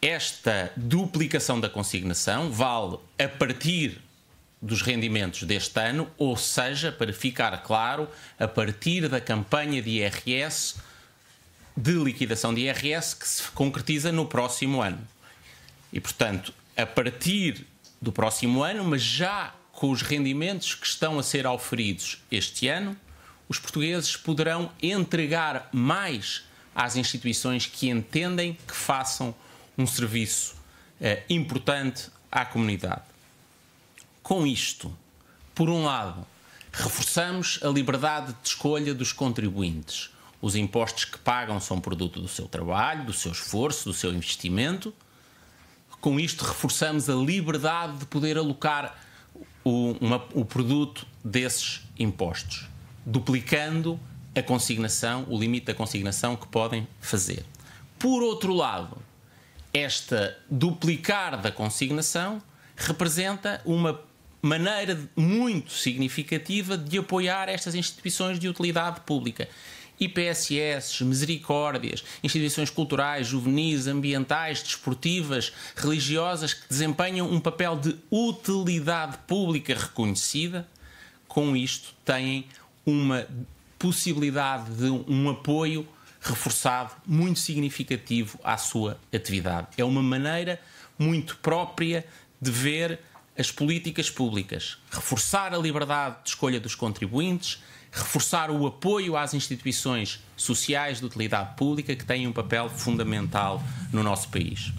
esta duplicação da consignação vale a partir dos rendimentos deste ano, ou seja, para ficar claro, a partir da campanha de IRS, de liquidação de IRS, que se concretiza no próximo ano. E, portanto, a partir do próximo ano, mas já com os rendimentos que estão a ser oferidos este ano, os portugueses poderão entregar mais às instituições que entendem que façam um serviço eh, importante à comunidade. Com isto, por um lado, reforçamos a liberdade de escolha dos contribuintes. Os impostos que pagam são produto do seu trabalho, do seu esforço, do seu investimento. Com isto, reforçamos a liberdade de poder alocar o, uma, o produto desses impostos, duplicando a consignação, o limite da consignação que podem fazer. Por outro lado, esta duplicar da consignação representa uma maneira muito significativa de apoiar estas instituições de utilidade pública. IPSS, misericórdias, instituições culturais, juvenis, ambientais, desportivas, religiosas que desempenham um papel de utilidade pública reconhecida, com isto têm uma possibilidade de um apoio reforçado, muito significativo à sua atividade. É uma maneira muito própria de ver as políticas públicas, reforçar a liberdade de escolha dos contribuintes, reforçar o apoio às instituições sociais de utilidade pública que têm um papel fundamental no nosso país.